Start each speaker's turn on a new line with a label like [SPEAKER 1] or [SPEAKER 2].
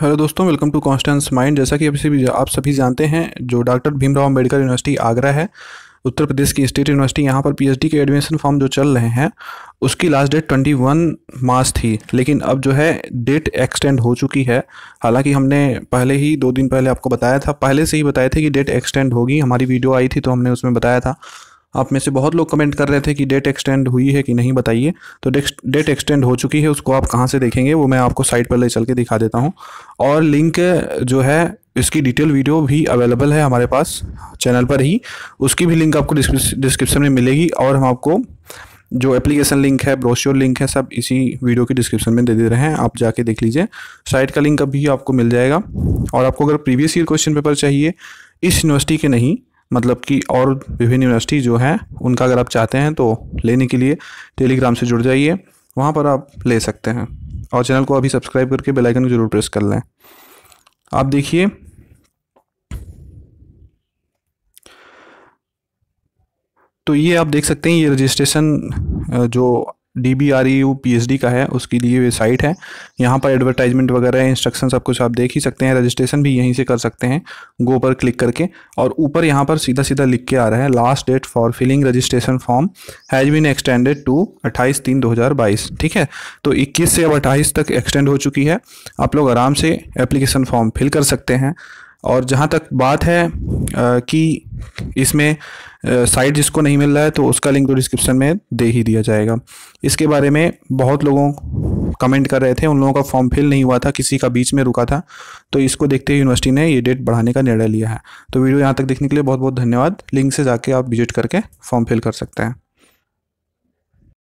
[SPEAKER 1] hello दोस्तों welcome to Constance mind जैसा कि अभी आप सभी जानते हैं जो डॉक्टर भीमराव अंबेडकर यूनिवर्सिटी आगरा है उत्तर प्रदेश की स्टेट यूनिवर्सिटी यहाँ पर पीएचडी के एडमिशन फॉर्म जो चल रहे हैं उसकी लास्ट डेट 21 मार्च थी लेकिन अब जो है डेट एक्सटेंड हो चुकी है हालांकि हमने पहले ही दो दिन पहले आपको बताया था पहले से ही बताए थे कि डेट एक्सटेंड होगी हमारी वीडियो आई थी तो हमने उसमें बताया था आप में से बहुत लोग कमेंट कर रहे थे कि डेट एक्सटेंड हुई है कि नहीं बताइए तो डेट एक्सटेंड हो चुकी है उसको आप कहाँ से देखेंगे वो मैं आपको साइट पर ले चल के दिखा देता हूँ और लिंक जो है इसकी डिटेल वीडियो भी अवेलेबल है हमारे पास चैनल पर ही उसकी भी लिंक आपको डिस्क्रिप्शन में मिलेगी और हम आपको जो एप्लीकेशन लिंक है ब्रोशियोर लिंक है सब इसी वीडियो के डिस्क्रिप्शन में दे दे रहे हैं आप जाके देख लीजिए साइट का लिंक अभी आपको मिल जाएगा और आपको अगर प्रीवियस ईयर क्वेश्चन पेपर चाहिए इस यूनिवर्सिटी के नहीं मतलब कि और विभिन्न यूनिवर्सिटी जो है उनका अगर आप चाहते हैं तो लेने के लिए टेलीग्राम से जुड़ जाइए वहाँ पर आप ले सकते हैं और चैनल को अभी सब्सक्राइब करके बेल आइकन जरूर प्रेस कर लें आप देखिए तो ये आप देख सकते हैं ये रजिस्ट्रेशन जो D B R E U P H D का है उसके लिए वेबसाइट है यहाँ पर एडवर्टाइजमेंट वगैरह है इंस्ट्रक्शन सब कुछ आप देख ही सकते हैं रजिस्ट्रेशन भी यहीं से कर सकते हैं गो पर क्लिक करके और ऊपर यहाँ पर सीधा सीधा लिख के आ रहा है last date for filling registration form has been extended to अट्ठाईस तीन दो हज़ार बाईस ठीक है तो इक्कीस से अब अट्ठाईस तक एक्सटेंड हो चुकी है आप लोग आराम से एप्लीकेशन फॉर्म फिल कर सकते हैं और जहाँ तक बात है कि इसमें साइट जिसको नहीं मिल रहा है तो उसका लिंक तो डिस्क्रिप्शन में दे ही दिया जाएगा इसके बारे में बहुत लोगों कमेंट कर रहे थे उन लोगों का फॉर्म फिल नहीं हुआ था किसी का बीच में रुका था तो इसको देखते हुए यूनिवर्सिटी ने ये डेट बढ़ाने का निर्णय लिया है तो वीडियो यहाँ तक देखने के लिए बहुत बहुत धन्यवाद लिंक से जाके आप विजिट करके फॉर्म फिल कर सकते हैं